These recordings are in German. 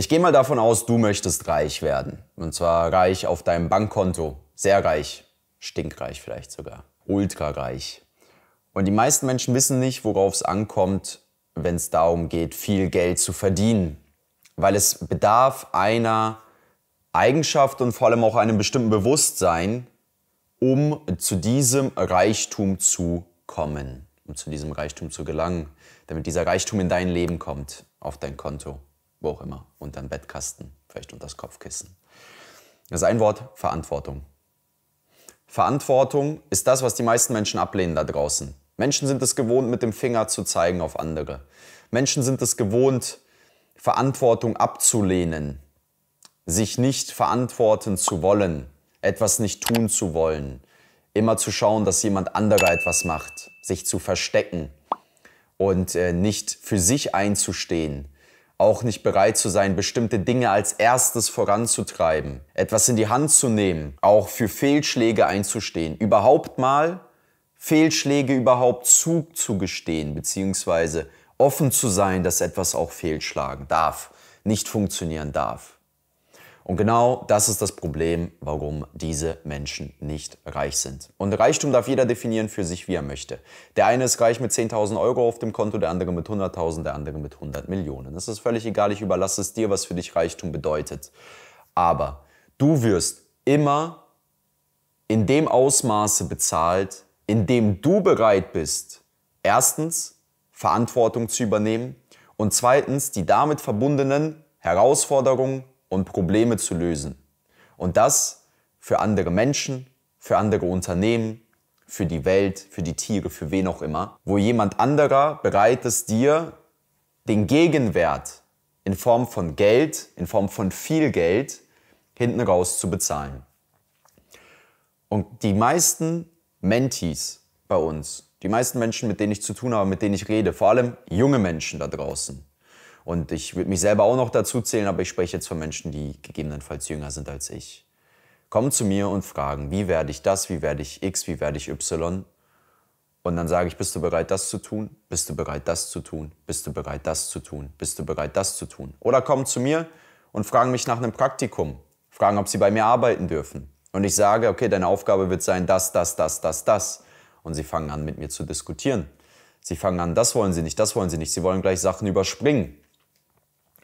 Ich gehe mal davon aus, du möchtest reich werden. Und zwar reich auf deinem Bankkonto. Sehr reich. Stinkreich vielleicht sogar. Ultrareich. Und die meisten Menschen wissen nicht, worauf es ankommt, wenn es darum geht, viel Geld zu verdienen. Weil es bedarf einer Eigenschaft und vor allem auch einem bestimmten Bewusstsein, um zu diesem Reichtum zu kommen, um zu diesem Reichtum zu gelangen, damit dieser Reichtum in dein Leben kommt, auf dein Konto wo auch immer, unterm Bettkasten, vielleicht unter das Kopfkissen. Das ist ein Wort, Verantwortung. Verantwortung ist das, was die meisten Menschen ablehnen da draußen. Menschen sind es gewohnt, mit dem Finger zu zeigen auf andere. Menschen sind es gewohnt, Verantwortung abzulehnen, sich nicht verantworten zu wollen, etwas nicht tun zu wollen, immer zu schauen, dass jemand anderer etwas macht, sich zu verstecken und äh, nicht für sich einzustehen, auch nicht bereit zu sein, bestimmte Dinge als erstes voranzutreiben, etwas in die Hand zu nehmen, auch für Fehlschläge einzustehen, überhaupt mal Fehlschläge überhaupt zuzugestehen, beziehungsweise offen zu sein, dass etwas auch fehlschlagen darf, nicht funktionieren darf. Und genau das ist das Problem, warum diese Menschen nicht reich sind. Und Reichtum darf jeder definieren für sich, wie er möchte. Der eine ist reich mit 10.000 Euro auf dem Konto, der andere mit 100.000, der andere mit 100 Millionen. Das ist völlig egal, ich überlasse es dir, was für dich Reichtum bedeutet. Aber du wirst immer in dem Ausmaße bezahlt, in dem du bereit bist, erstens Verantwortung zu übernehmen und zweitens die damit verbundenen Herausforderungen, und Probleme zu lösen. Und das für andere Menschen, für andere Unternehmen, für die Welt, für die Tiere, für wen auch immer, wo jemand anderer bereit ist, dir den Gegenwert in Form von Geld, in Form von viel Geld, hinten raus zu bezahlen. Und die meisten Mentees bei uns, die meisten Menschen, mit denen ich zu tun habe, mit denen ich rede, vor allem junge Menschen da draußen, und ich würde mich selber auch noch dazu zählen, aber ich spreche jetzt von Menschen, die gegebenenfalls jünger sind als ich. Kommen zu mir und fragen, wie werde ich das, wie werde ich X, wie werde ich Y? Und dann sage ich, bist du bereit, das zu tun? Bist du bereit, das zu tun? Bist du bereit, das zu tun? Bist du bereit, das zu tun? Oder kommen zu mir und fragen mich nach einem Praktikum, fragen, ob sie bei mir arbeiten dürfen. Und ich sage, okay, deine Aufgabe wird sein, das, das, das, das, das. Und sie fangen an, mit mir zu diskutieren. Sie fangen an, das wollen sie nicht, das wollen sie nicht. Sie wollen gleich Sachen überspringen.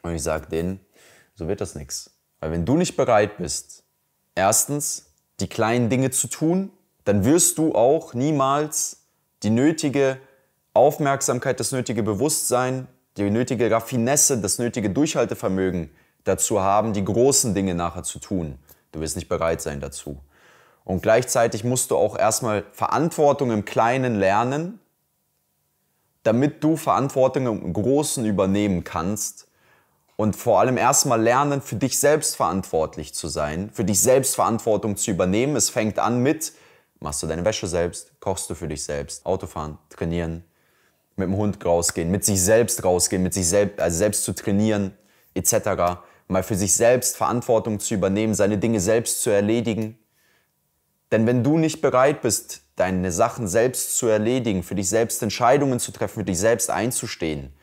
Und ich sage denen, so wird das nichts. Weil wenn du nicht bereit bist, erstens die kleinen Dinge zu tun, dann wirst du auch niemals die nötige Aufmerksamkeit, das nötige Bewusstsein, die nötige Raffinesse, das nötige Durchhaltevermögen dazu haben, die großen Dinge nachher zu tun. Du wirst nicht bereit sein dazu. Und gleichzeitig musst du auch erstmal Verantwortung im Kleinen lernen, damit du Verantwortung im Großen übernehmen kannst und vor allem erstmal lernen, für dich selbst verantwortlich zu sein, für dich selbst Verantwortung zu übernehmen. Es fängt an mit, machst du deine Wäsche selbst, kochst du für dich selbst, Autofahren, trainieren, mit dem Hund rausgehen, mit sich selbst rausgehen, mit sich selbst, also selbst zu trainieren, etc. Mal für sich selbst Verantwortung zu übernehmen, seine Dinge selbst zu erledigen. Denn wenn du nicht bereit bist, deine Sachen selbst zu erledigen, für dich selbst Entscheidungen zu treffen, für dich selbst einzustehen,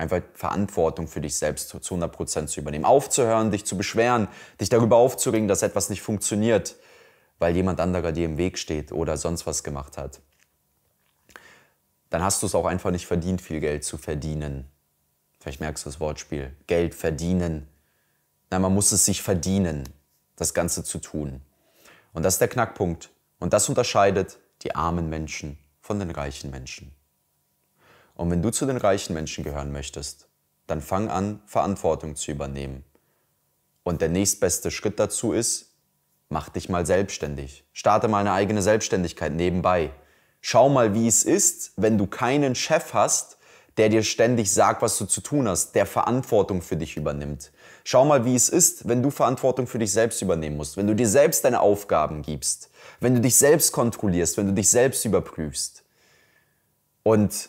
einfach Verantwortung für dich selbst zu 100 zu übernehmen. Aufzuhören, dich zu beschweren, dich darüber aufzuregen, dass etwas nicht funktioniert, weil jemand anderer dir im Weg steht oder sonst was gemacht hat. Dann hast du es auch einfach nicht verdient, viel Geld zu verdienen. Vielleicht merkst du das Wortspiel. Geld verdienen. Nein, man muss es sich verdienen, das Ganze zu tun. Und das ist der Knackpunkt. Und das unterscheidet die armen Menschen von den reichen Menschen. Und wenn du zu den reichen Menschen gehören möchtest, dann fang an, Verantwortung zu übernehmen. Und der nächstbeste Schritt dazu ist, mach dich mal selbstständig. Starte mal eine eigene Selbstständigkeit nebenbei. Schau mal, wie es ist, wenn du keinen Chef hast, der dir ständig sagt, was du zu tun hast, der Verantwortung für dich übernimmt. Schau mal, wie es ist, wenn du Verantwortung für dich selbst übernehmen musst, wenn du dir selbst deine Aufgaben gibst, wenn du dich selbst kontrollierst, wenn du dich selbst überprüfst. Und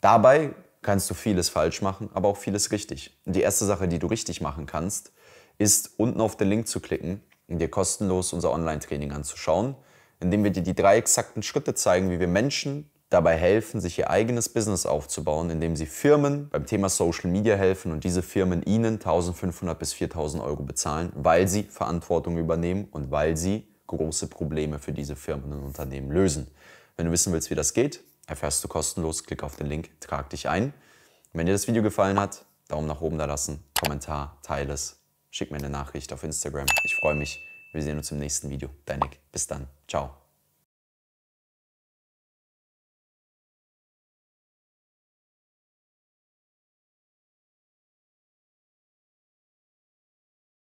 Dabei kannst du vieles falsch machen, aber auch vieles richtig. Und die erste Sache, die du richtig machen kannst, ist unten auf den Link zu klicken und dir kostenlos unser Online-Training anzuschauen, indem wir dir die drei exakten Schritte zeigen, wie wir Menschen dabei helfen, sich ihr eigenes Business aufzubauen, indem sie Firmen beim Thema Social Media helfen und diese Firmen ihnen 1500 bis 4000 Euro bezahlen, weil sie Verantwortung übernehmen und weil sie große Probleme für diese Firmen und Unternehmen lösen. Wenn du wissen willst, wie das geht, erfährst du kostenlos. Klick auf den Link, trag dich ein. wenn dir das Video gefallen hat, Daumen nach oben da lassen, Kommentar, teile es, schick mir eine Nachricht auf Instagram. Ich freue mich. Wir sehen uns im nächsten Video. Dein Nick. Bis dann. Ciao.